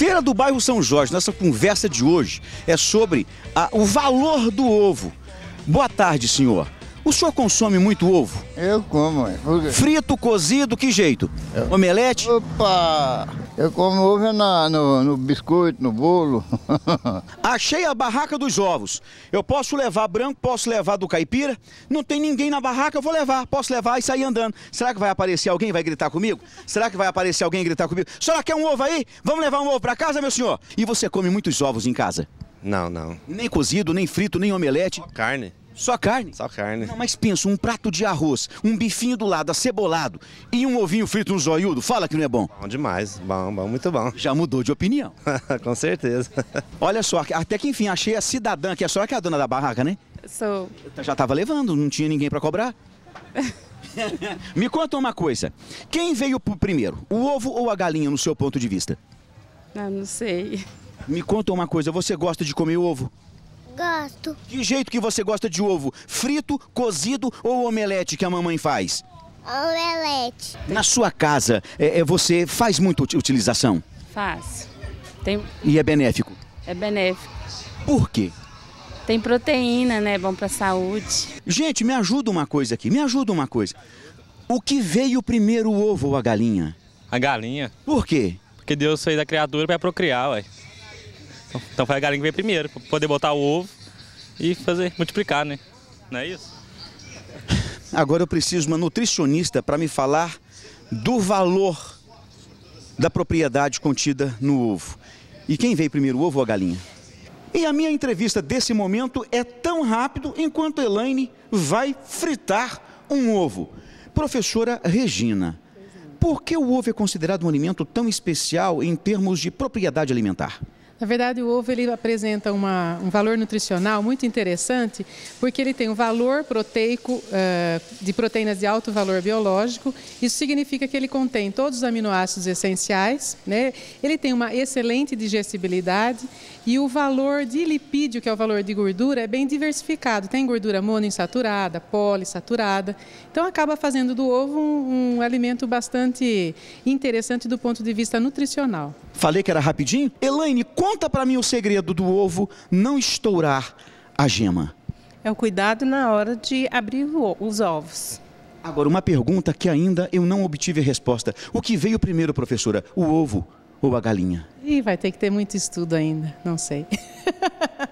Feira do Bairro São Jorge, nossa conversa de hoje é sobre a, o valor do ovo. Boa tarde, senhor. O senhor consome muito ovo? Eu como, é. Frito, cozido, que jeito? Eu... Omelete? Opa! Eu como ovo na, no, no biscoito, no bolo. Achei a barraca dos ovos. Eu posso levar branco, posso levar do caipira. Não tem ninguém na barraca, eu vou levar. Posso levar e sair andando. Será que vai aparecer alguém vai gritar comigo? Será que vai aparecer alguém gritar comigo? A senhora quer um ovo aí? Vamos levar um ovo para casa, meu senhor? E você come muitos ovos em casa? Não, não. Nem cozido, nem frito, nem omelete? Só carne. Só carne? Só carne. Não, mas pensa, um prato de arroz, um bifinho do lado, acebolado e um ovinho frito no zoiudo, fala que não é bom. Bom demais, bom, bom, muito bom. Já mudou de opinião. Com certeza. Olha só, até que enfim, achei a cidadã, que é só que é a dona da barraca, né? Sou. Já tava levando, não tinha ninguém para cobrar. Me conta uma coisa, quem veio primeiro, o ovo ou a galinha, no seu ponto de vista? Ah, não sei. Me conta uma coisa, você gosta de comer ovo? Gosto. Que jeito que você gosta de ovo? Frito, cozido ou omelete que a mamãe faz? Omelete. Na sua casa, é, é você faz muita utilização? Faz. Tem... E é benéfico? É benéfico. Por quê? Tem proteína, né? Bom para saúde. Gente, me ajuda uma coisa aqui, me ajuda uma coisa. O que veio primeiro, o ovo ou a galinha? A galinha. Por quê? Porque Deus fez a criatura para procriar, ué. Então, então foi a galinha que veio primeiro, para poder botar o ovo e fazer, multiplicar, né? Não é isso? Agora eu preciso de uma nutricionista para me falar do valor da propriedade contida no ovo. E quem veio primeiro, o ovo ou a galinha? E a minha entrevista desse momento é tão rápido enquanto Elaine vai fritar um ovo. Professora Regina, por que o ovo é considerado um alimento tão especial em termos de propriedade alimentar? Na verdade, o ovo ele apresenta uma, um valor nutricional muito interessante, porque ele tem um valor proteico uh, de proteínas de alto valor biológico. Isso significa que ele contém todos os aminoácidos essenciais, né? ele tem uma excelente digestibilidade e o valor de lipídio, que é o valor de gordura, é bem diversificado. Tem gordura monoinsaturada, polissaturada. Então, acaba fazendo do ovo um, um alimento bastante interessante do ponto de vista nutricional. Falei que era rapidinho? Elaine, conta para mim o segredo do ovo não estourar a gema. É o cuidado na hora de abrir os ovos. Agora, uma pergunta que ainda eu não obtive a resposta. O que veio primeiro, professora? O ovo ou a galinha? E vai ter que ter muito estudo ainda, não sei.